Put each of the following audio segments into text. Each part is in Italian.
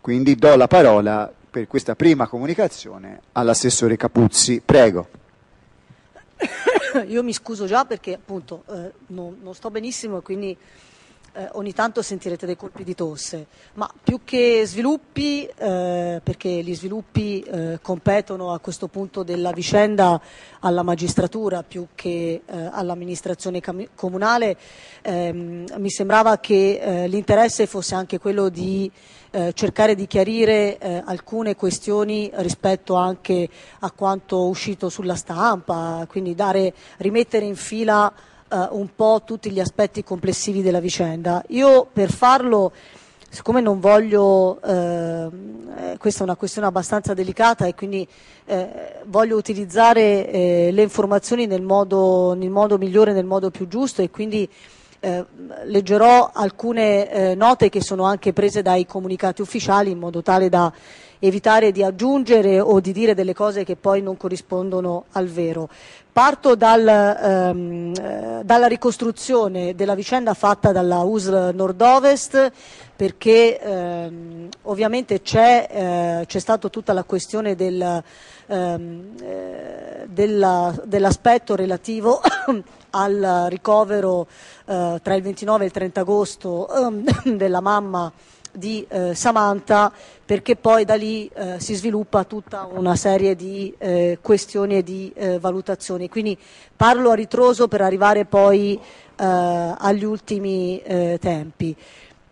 Quindi do la parola per questa prima comunicazione all'assessore Capuzzi. Prego. Io mi scuso già perché appunto eh, non, non, sto benissimo e quindi eh, ogni tanto sentirete dei colpi di tosse, ma più che sviluppi, eh, perché gli sviluppi eh, competono a questo punto della vicenda alla magistratura più che eh, all'amministrazione comunale, ehm, mi sembrava che eh, l'interesse fosse anche quello di eh, cercare di chiarire alcune questioni rispetto anche a quanto uscito sulla stampa, quindi dare, rimettere in fila eh, un po' tutti gli aspetti complessivi della vicenda. Io per farlo, siccome non voglio, eh, eh questa è una questione abbastanza delicata e quindi eh, voglio utilizzare eh, le informazioni nel modo, nel modo migliore, nel modo più giusto e quindi eh, leggerò alcune eh, note che sono anche prese dai comunicati ufficiali in modo tale da evitare di aggiungere o di dire delle cose che poi non corrispondono al vero. Parto dal, ehm, eh, dalla ricostruzione della vicenda fatta dalla USL Nord-Ovest perché ehm, ovviamente c'è, eh, stata tutta la questione del, ehm, eh, dell'aspetto relativo al ricovero eh, tra il 29 e il 30 agosto eh, della mamma di eh, Samantha perché poi da lì eh, si sviluppa tutta una serie di eh, questioni e di eh, valutazioni. Quindi parlo a ritroso per arrivare poi eh, agli ultimi eh, tempi.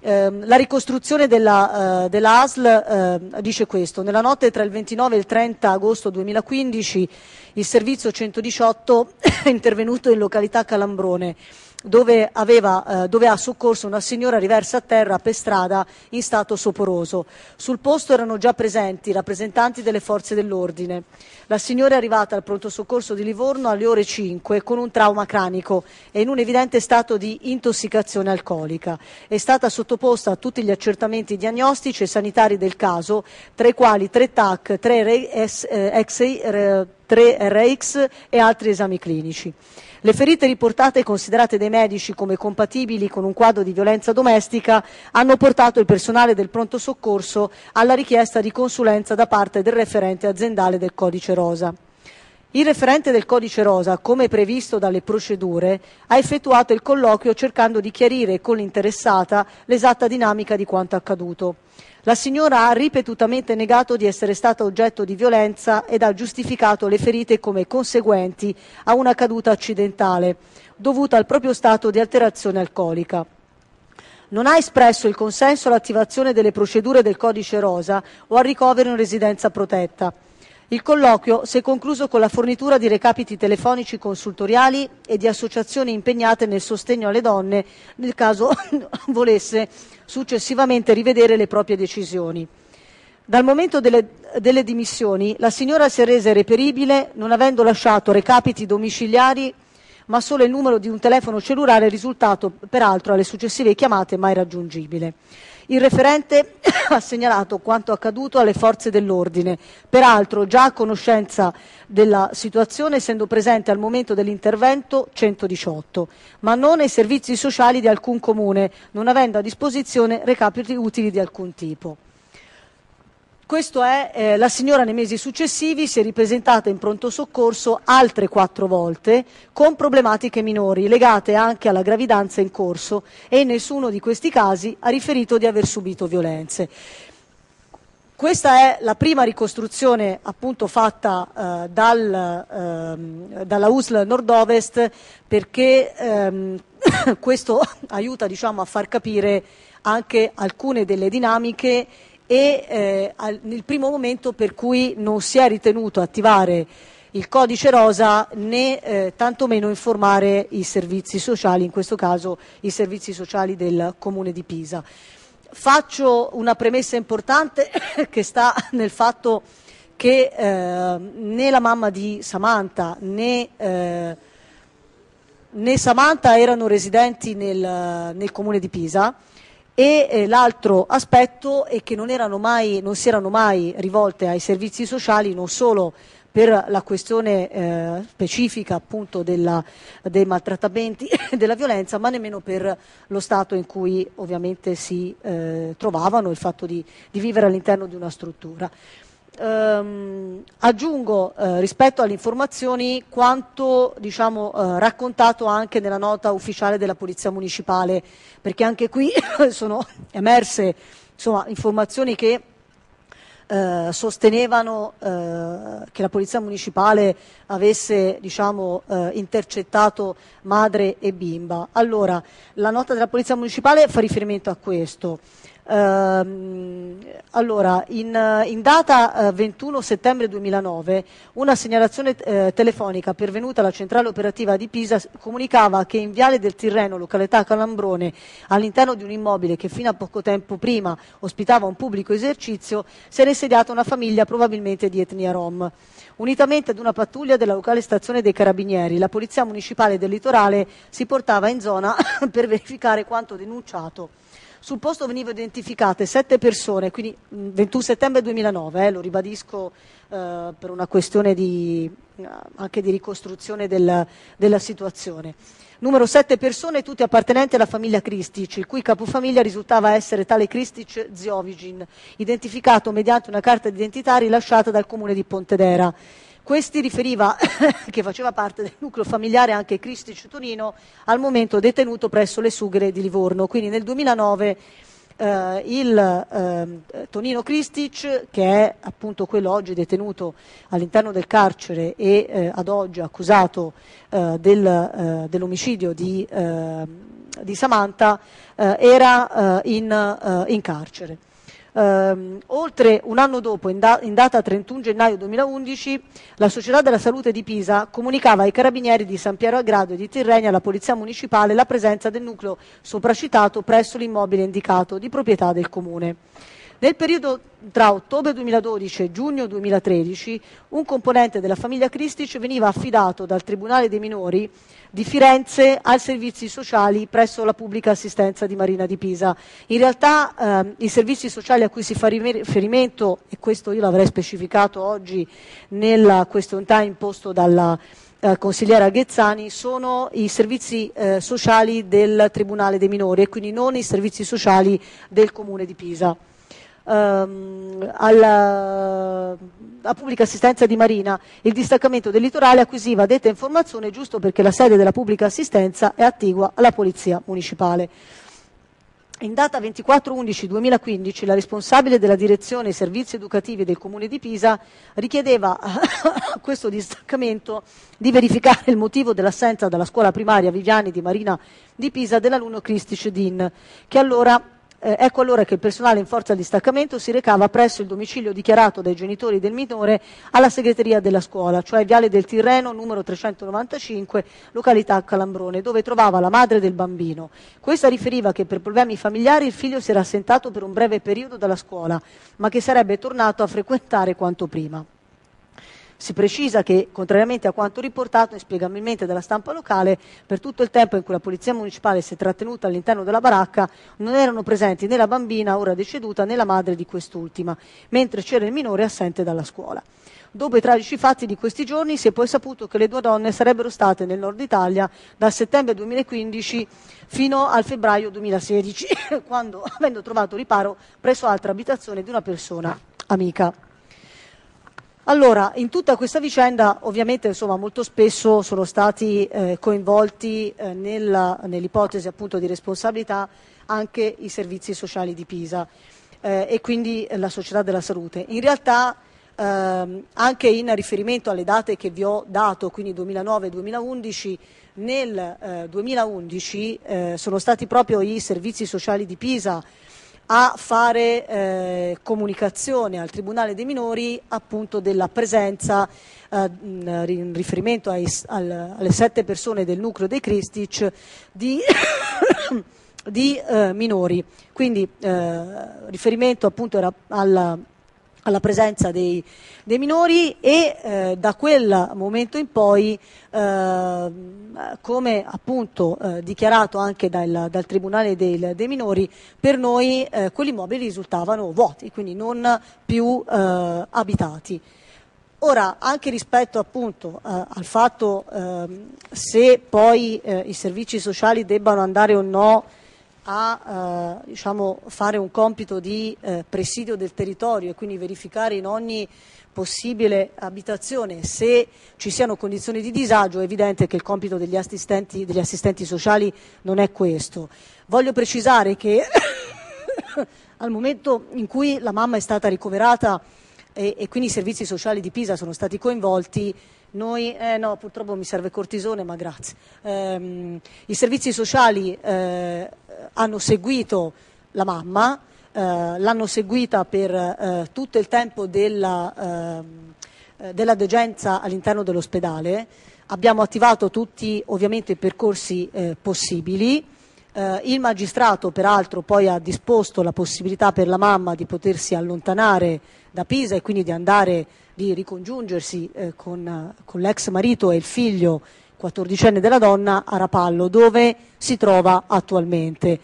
Ehm, la ricostruzione della, uh, della ASL uh, ehm, dice questo. Nella notte tra il 29 e il 30 agosto 2015 il servizio 118 è intervenuto in località Calambrone dove, aveva, eh, dove ha soccorso una signora riversa a terra per strada in stato soporoso. Sul posto erano già presenti rappresentanti delle forze dell'ordine. La signora è arrivata al pronto soccorso di Livorno alle ore 5 con un trauma cranico e in un evidente stato di intossicazione alcolica. È stata sottoposta a tutti gli accertamenti diagnostici e sanitari del caso, tra i quali 3 TAC, 3 RX, 3 RX e altri esami clinici. Le ferite riportate e considerate dai medici come compatibili con un quadro di violenza domestica hanno portato il personale del pronto soccorso alla richiesta di consulenza da parte del referente aziendale del codice rosa. Il referente del codice rosa, come previsto dalle procedure, ha effettuato il colloquio cercando di chiarire con l'interessata l'esatta dinamica di quanto accaduto. La signora ha ripetutamente negato di essere stata oggetto di violenza ed ha giustificato le ferite come conseguenti a una caduta accidentale dovuta al proprio stato di alterazione alcolica non ha espresso il consenso all'attivazione delle procedure del codice rosa o al ricovero in residenza protetta. Il colloquio si è concluso con la fornitura di recapiti telefonici consultoriali e di associazioni impegnate nel sostegno alle donne nel caso volesse successivamente rivedere le proprie decisioni. Dal momento delle, delle dimissioni la signora si è resa reperibile non avendo lasciato recapiti domiciliari ma solo il numero di un telefono cellulare risultato peraltro alle successive chiamate mai raggiungibile. Il referente ha segnalato quanto accaduto alle forze dell'ordine, peraltro già a conoscenza della situazione essendo presente al momento dell'intervento 118, ma non ai servizi sociali di alcun comune, non avendo a disposizione recapiti utili di alcun tipo. Questa è eh, la signora nei mesi successivi si è ripresentata in pronto soccorso altre quattro volte con problematiche minori legate anche alla gravidanza in corso e in nessuno di questi casi ha riferito di aver subito violenze. Questa è la prima ricostruzione appunto fatta eh, dal, ehm, dalla USL Nord-Ovest perché ehm, questo aiuta diciamo, a far capire anche alcune delle dinamiche e eh, al, nel primo momento per cui non si è ritenuto attivare il codice rosa né eh, tantomeno informare i servizi sociali, in questo caso i servizi sociali del Comune di Pisa. Faccio una premessa importante che sta nel fatto che eh, né la mamma di Samantha né, eh, né Samantha erano residenti nel, nel Comune di Pisa e eh, l'altro aspetto è che non, mai, non, si erano mai rivolte ai servizi sociali non solo per la questione eh, specifica appunto della, dei maltrattamenti e della violenza, ma nemmeno per lo stato in cui ovviamente si eh, trovavano, il fatto di, di vivere all'interno di una struttura. Ehm, aggiungo eh, rispetto alle informazioni quanto diciamo, eh, raccontato anche nella nota ufficiale della Polizia Municipale, perché anche qui sono emerse insomma, informazioni che eh, sostenevano eh, che la Polizia Municipale avesse diciamo, eh, intercettato madre e bimba. Allora, la nota della Polizia Municipale fa riferimento a questo. Ehm, allora, in, in data eh, 21 settembre 2009 una segnalazione eh, telefonica pervenuta alla centrale operativa di Pisa comunicava che in Viale del Tirreno, località Calambrone, all'interno di un immobile che fino a poco tempo prima ospitava un pubblico esercizio, si era insediata una famiglia probabilmente di etnia rom. Unitamente ad una pattuglia della locale stazione dei Carabinieri, la Polizia Municipale del Litorale si portava in zona per verificare quanto denunciato sul posto venivano identificate sette persone, quindi 21 settembre 2009, eh, lo ribadisco eh, per una questione di, eh, anche di ricostruzione del, della situazione. Numero sette persone, tutte appartenenti alla famiglia Kristic, il cui capofamiglia risultava essere tale Kristic Ziovigin, identificato mediante una carta d'identità rilasciata dal comune di Pontedera. Questi riferiva, che faceva parte del nucleo familiare anche Cristic Torino, al momento detenuto presso le Sugre di Livorno. Quindi nel 2009 eh, il eh, Tonino Cristic, che è appunto quello oggi detenuto all'interno del carcere e eh, ad oggi accusato eh, del, eh, dell'omicidio di, ehm, di Samantha, eh, era in, in carcere ehm, oltre un anno dopo, in, da- in data 31 gennaio 2011, la Società della Salute di Pisa comunicava ai carabinieri di San Piero a Grado e di Tirrenia e alla Polizia Municipale la presenza del nucleo sopracitato presso l'immobile indicato di proprietà del Comune. Nel periodo tra ottobre 2012 e giugno 2013 un componente della famiglia Cristic veniva affidato dal Tribunale dei minori di Firenze ai servizi sociali presso la pubblica assistenza di Marina di Pisa. In realtà ehm, i servizi sociali a cui si fa riferimento, e questo io l'avrei specificato oggi nella question time imposto dalla eh, consigliera Ghezzani sono i servizi eh, sociali del Tribunale dei minori e quindi non i servizi sociali del Comune di Pisa ehm, alla, eh, a pubblica assistenza di Marina, il distaccamento del litorale acquisiva detta informazione giusto perché la sede della pubblica assistenza è attigua alla Polizia Municipale. In data 24-11-2015 la responsabile della direzione servizi educativi del Comune di Pisa richiedeva a questo distaccamento di verificare il motivo dell'assenza dalla scuola primaria Viviani di Marina di Pisa dell'alunno Cristi Cedin, che allora eh, ecco allora che il personale in forza di staccamento si recava presso il domicilio dichiarato dai genitori del minore alla segreteria della scuola, cioè Viale del Tirreno numero 395, località Calambrone, dove trovava la madre del bambino. Questa riferiva che per problemi familiari il figlio si era assentato per un breve periodo dalla scuola, ma che sarebbe tornato a frequentare quanto prima. Si precisa che, contrariamente a quanto riportato inspiegabilmente dalla stampa locale, per tutto il tempo in cui la polizia municipale si è trattenuta all'interno della baracca non erano presenti né la bambina, ora deceduta, né la madre di quest'ultima, mentre c'era il minore assente dalla scuola. Dopo i tragici fatti di questi giorni si è poi saputo che le due donne sarebbero state nel nord Italia dal settembre 2015 fino al febbraio 2016, quando, avendo trovato riparo presso altra abitazione di una persona amica. Allora, in tutta questa vicenda ovviamente insomma, molto spesso sono stati eh, coinvolti eh, nell'ipotesi appunto, di responsabilità anche i servizi sociali di Pisa eh, e quindi la società della salute. In realtà ehm, anche in riferimento alle date che vi ho dato, quindi 2009-2011, nel 2011 eh, eh, sono stati proprio i servizi sociali di Pisa a fare eh, comunicazione al Tribunale dei minori appunto della presenza eh, in riferimento ai, al, alle sette persone del nucleo dei Cristic di, di eh, minori. Quindi eh, riferimento appunto era alla alla presenza dei, dei minori e eh, da quel momento in poi, eh, come appunto eh, dichiarato anche dal, dal Tribunale del, dei minori, per noi eh, quegli immobili risultavano vuoti, quindi non più eh, abitati. Ora, anche rispetto appunto eh, al fatto ehm, se poi i servizi sociali debbano andare o no a eh, diciamo, fare un compito di eh, presidio del territorio e quindi verificare in ogni possibile abitazione se ci siano condizioni di disagio, è evidente che il compito degli assistenti, degli assistenti sociali non è questo. Voglio precisare che al momento in cui la mamma è stata ricoverata e, e quindi i servizi sociali di Pisa sono stati coinvolti, noi, eh, no, purtroppo mi serve cortisone, ma grazie. Eh, I servizi sociali eh, hanno seguito la mamma, eh, l'hanno seguita per eh, tutto il tempo della, ehm, eh, della degenza all'interno dell'ospedale. Abbiamo attivato tutti ovviamente i percorsi possibili. Uh, il magistrato peraltro poi ha disposto la possibilità per la mamma di potersi allontanare da Pisa e quindi di andare di ricongiungersi eh, con, con l'ex marito e il figlio quattordicenne della donna a Rapallo, dove si trova attualmente.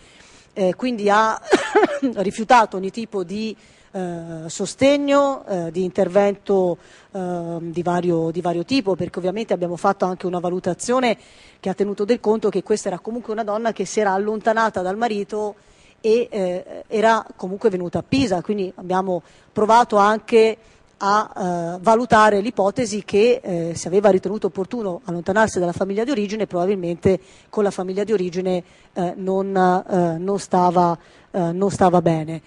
Eh, quindi ha rifiutato ogni tipo di eh, sostegno, eh, di intervento ehm, di vario, di, vario, tipo, perché ovviamente abbiamo fatto anche una valutazione che ha tenuto del conto che questa era comunque una donna che si era allontanata dal marito e eh, era comunque venuta a Pisa, quindi abbiamo provato anche a eh, valutare l'ipotesi che eh, se aveva ritenuto opportuno allontanarsi dalla famiglia di origine, probabilmente con la famiglia di origine eh, non, eh, non, stava, eh, non, stava, bene.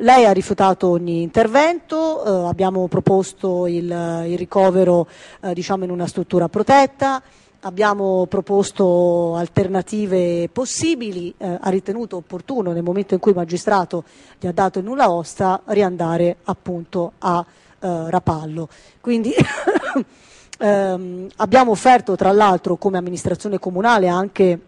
lei ha rifiutato ogni intervento, abbiamo proposto il, il ricovero diciamo in una struttura protetta abbiamo proposto alternative possibili, eh, ha ritenuto opportuno nel momento in cui il magistrato gli ha dato il nulla osta riandare appunto a eh, Rapallo. Quindi ehm, abbiamo offerto tra l'altro come amministrazione comunale anche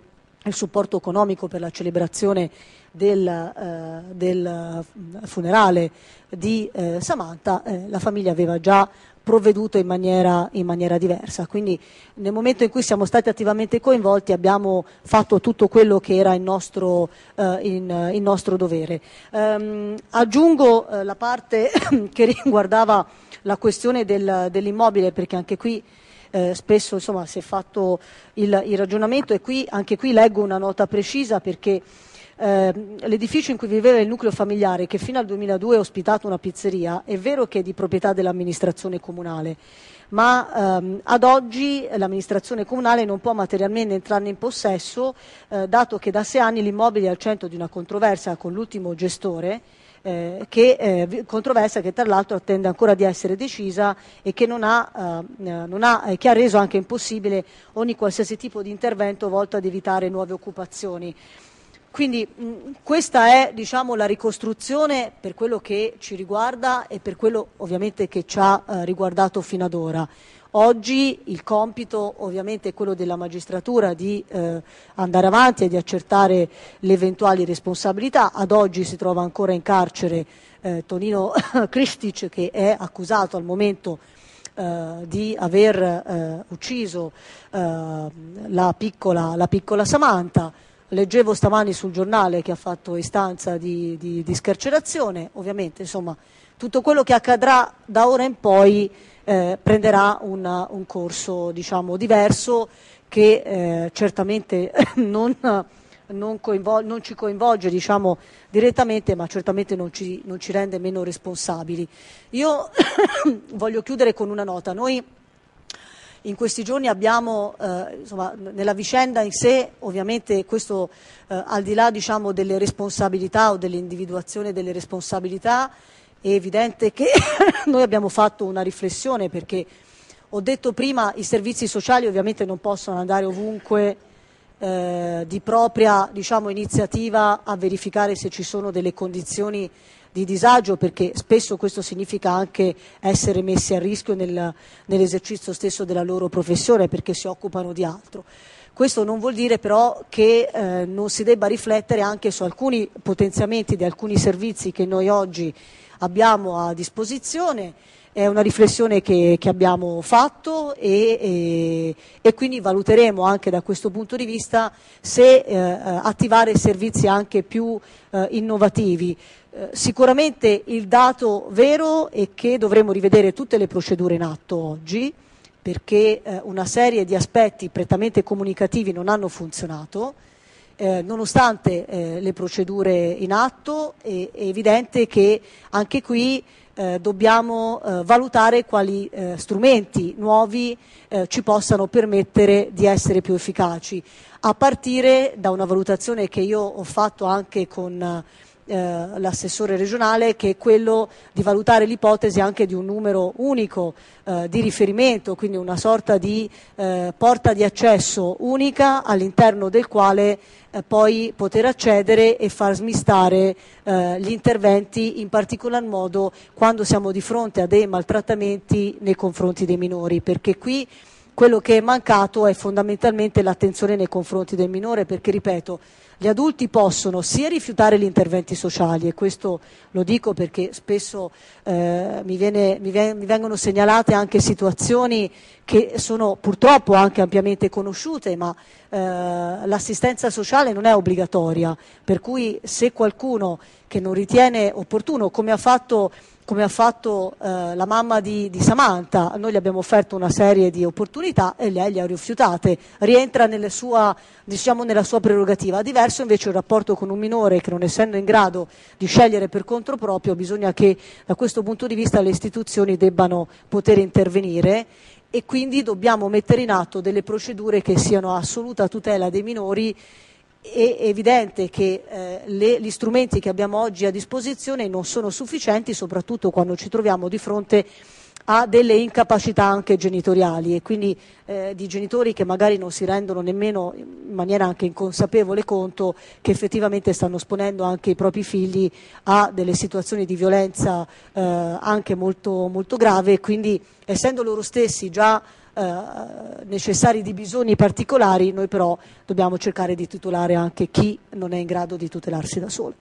il supporto economico per la celebrazione del, eh, del mm, funerale di eh, Samantha, eh, la famiglia aveva già provveduto in maniera, in maniera, diversa. Quindi nel momento in cui siamo stati attivamente coinvolti abbiamo fatto tutto quello che era il nostro, eh, in, il nostro dovere. Ehm, aggiungo eh, la parte che riguardava la questione del, dell'immobile perché anche qui eh, spesso insomma, si è fatto il, il ragionamento e qui, anche qui leggo una nota precisa perché eh, l'edificio in cui viveva il nucleo familiare, che fino al 2002 ha ospitato una pizzeria, è vero che è di proprietà dell'amministrazione comunale, ma ehm, ad oggi l'amministrazione comunale non può materialmente entrarne in possesso, eh, dato che da sei anni l'immobile è al centro di una controversia con l'ultimo gestore, eh, che, eh, controversa che tra l'altro attende ancora di essere decisa e che, ehm, eh, ha, eh, ha, che, ha, reso anche impossibile ogni qualsiasi tipo di intervento volto ad evitare nuove occupazioni. Quindi mh, mm, questa è diciamo, la ricostruzione per quello che ci riguarda e per quello ovviamente che ci ha eh, riguardato fino ad ora. Oggi il compito ovviamente è quello della magistratura di eh, andare avanti e di accertare le eventuali responsabilità. Ad oggi si trova ancora in carcere eh, Tonino Kristic che è accusato al momento eh, di aver eh, ucciso eh, la piccola, la piccola Samantha. Leggevo stamani sul giornale che ha fatto istanza di, di, di scarcerazione, ovviamente insomma, tutto quello che accadrà da ora in poi eh, prenderà una, un corso diciamo, diverso che eh, certamente non, non, non, ci coinvolge diciamo, direttamente ma certamente non ci, non ci, rende meno responsabili. Io voglio chiudere con una nota. Noi in questi giorni abbiamo, eh, insomma, nella vicenda in sé, ovviamente questo eh, al di là diciamo, delle responsabilità o dell'individuazione delle responsabilità, è evidente che noi abbiamo fatto una riflessione perché ho detto prima i servizi sociali ovviamente non possono andare ovunque eh, di propria diciamo, iniziativa a verificare se ci sono delle condizioni di disagio perché spesso questo significa anche essere messi a rischio nel, nell'esercizio stesso della loro professione perché si occupano di altro. Questo non vuol dire però che eh, non si debba riflettere anche su alcuni potenziamenti di alcuni servizi che noi oggi abbiamo a disposizione. È una riflessione che, che abbiamo fatto e, e, e, quindi valuteremo anche da questo punto di vista se eh, eh attivare servizi anche più eh, innovativi. Eh, sicuramente il dato vero è che dovremo rivedere tutte le procedure in atto oggi perché eh, una serie di aspetti prettamente comunicativi non hanno funzionato. Eh, nonostante eh, le procedure in atto è, è evidente che anche qui eh, dobbiamo eh, valutare quali strumenti nuovi ci possano permettere di essere più efficaci, a partire da una valutazione che io ho fatto anche con eh, l'assessore regionale, che è quello di valutare l'ipotesi anche di un numero unico eh, di riferimento, quindi una sorta di eh, porta di accesso unica all'interno del quale eh, poi poter accedere e far smistare eh, gli interventi, in particolar modo quando siamo di fronte a dei maltrattamenti nei confronti dei minori, perché qui quello che è mancato è fondamentalmente l'attenzione nei confronti del minore perché, ripeto, gli adulti possono sia rifiutare gli interventi sociali, e questo lo dico perché spesso eh, mi, viene, mi, ven- mi, vengono segnalate anche situazioni che sono purtroppo anche ampiamente conosciute, ma eh, l'assistenza sociale non è obbligatoria, per cui se qualcuno che non ritiene opportuno, come ha fatto come ha fatto eh, la mamma di, di, Samantha, noi gli abbiamo offerto una serie di opportunità e lei le ha rifiutate, rientra sua, diciamo, nella sua prerogativa. Diverso invece il rapporto con un minore che non essendo in grado di scegliere per conto proprio, bisogna che da questo punto di vista le istituzioni debbano poter intervenire e quindi dobbiamo mettere in atto delle procedure che siano a assoluta tutela dei minori è evidente che eh, le, gli strumenti che abbiamo oggi a disposizione non sono sufficienti, soprattutto quando ci troviamo di fronte a delle incapacità anche genitoriali e quindi eh, di genitori che magari non si rendono nemmeno in maniera anche inconsapevole conto che effettivamente stanno esponendo anche i propri figli a delle situazioni di violenza eh, anche molto, molto grave, e quindi essendo loro stessi già eh, necessari di bisogni particolari, noi però dobbiamo cercare di tutelare anche chi non è in grado di tutelarsi da solo.